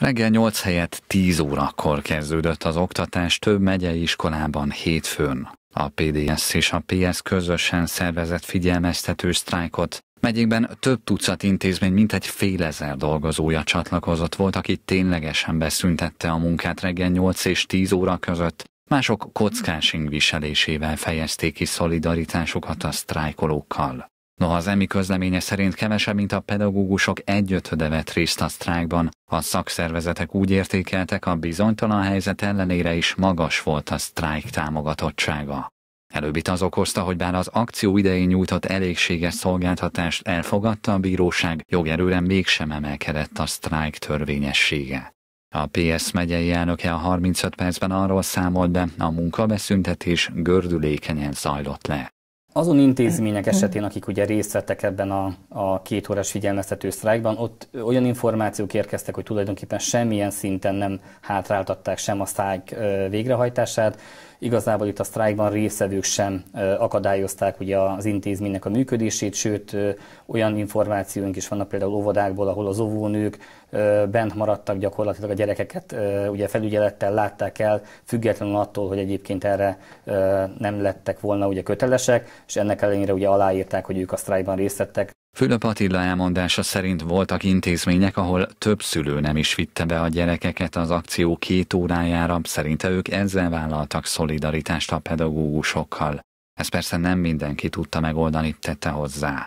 Reggel 8 helyett 10 órakor kezdődött az oktatás több megyei iskolában hétfőn. A PDS és a PS közösen szervezett figyelmeztető sztrájkot, megyékben több tucat intézmény mint egy fél ezer dolgozója csatlakozott volt, aki ténylegesen beszüntette a munkát reggel 8 és 10 óra között, mások kockásing viselésével fejezték ki szolidaritásukat a sztrájkolókkal. Noha az EMI közleménye szerint kevesebb, mint a pedagógusok egyötöde vett részt a sztrájkban, a szakszervezetek úgy értékeltek, a bizonytalan helyzet ellenére is magas volt a sztrájk támogatottsága. Előbbit az okozta, hogy bár az akció idején nyújtott elégséges szolgáltatást elfogadta a bíróság, jogerőre mégsem emelkedett a sztrájk törvényessége. A PS megyei elnöke a 35 percben arról számolt be, a munkabeszüntetés gördülékenyen zajlott le. Azon intézmények esetén, akik ugye részt vettek ebben a, a két órás figyelmeztető sztrájkban, ott olyan információk érkeztek, hogy tulajdonképpen semmilyen szinten nem hátráltatták sem a sztrájk végrehajtását. Igazából itt a sztrájkban részvevők sem akadályozták ugye az intézménynek a működését, sőt olyan információink is vannak például óvodákból, ahol az óvónők bent maradtak gyakorlatilag a gyerekeket, ugye felügyelettel látták el, függetlenül attól, hogy egyébként erre nem lettek volna ugye kötelesek, és ennek ellenére ugye aláírták, hogy ők a sztrájkban részt vettek. Fülöp Attila elmondása szerint voltak intézmények, ahol több szülő nem is vitte be a gyerekeket az akció két órájára, szerinte ők ezzel vállaltak szolidaritást a pedagógusokkal. Ez persze nem mindenki tudta megoldani, tette hozzá.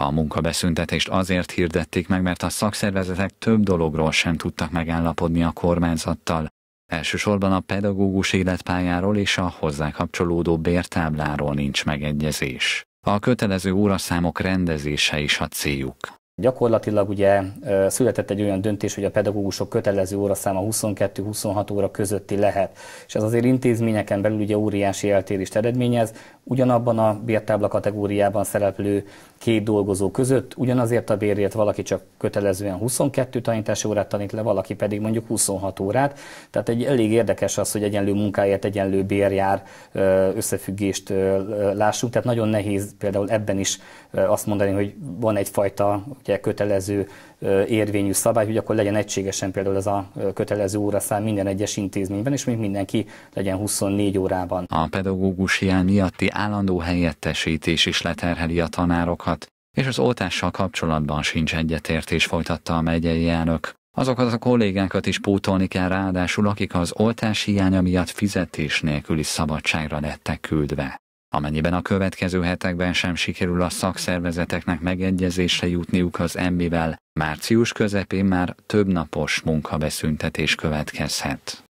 A munkabeszüntetést azért hirdették meg, mert a szakszervezetek több dologról sem tudtak megállapodni a kormányzattal, Elsősorban a pedagógus életpályáról és a hozzá kapcsolódó bértábláról nincs megegyezés. A kötelező óraszámok rendezése is a céljuk. Gyakorlatilag ugye született egy olyan döntés, hogy a pedagógusok kötelező óraszáma 22-26 óra közötti lehet, és ez azért intézményeken belül ugye óriási eltérést eredményez. Ugyanabban a bértábla kategóriában szereplő két dolgozó között ugyanazért a bérért valaki csak kötelezően 22 tanítási órát tanít le, valaki pedig mondjuk 26 órát. Tehát egy elég érdekes az, hogy egyenlő munkáért egyenlő bérjár összefüggést lássunk. Tehát nagyon nehéz például ebben is azt mondani, hogy van egyfajta ugye, kötelező érvényű szabály, hogy akkor legyen egységesen például ez a kötelező óraszám minden egyes intézményben, és még mindenki legyen 24 órában. A pedagógus hiány miatti állandó helyettesítés is leterheli a tanárokat, és az oltással kapcsolatban sincs egyetértés, folytatta a megyei elnök. Azokat a kollégákat is pótolni kell ráadásul, akik az oltás hiánya miatt fizetés nélküli szabadságra lettek küldve. Amennyiben a következő hetekben sem sikerül a szakszervezeteknek megegyezésre jutniuk az MB-vel, március közepén már több napos munkabeszüntetés következhet.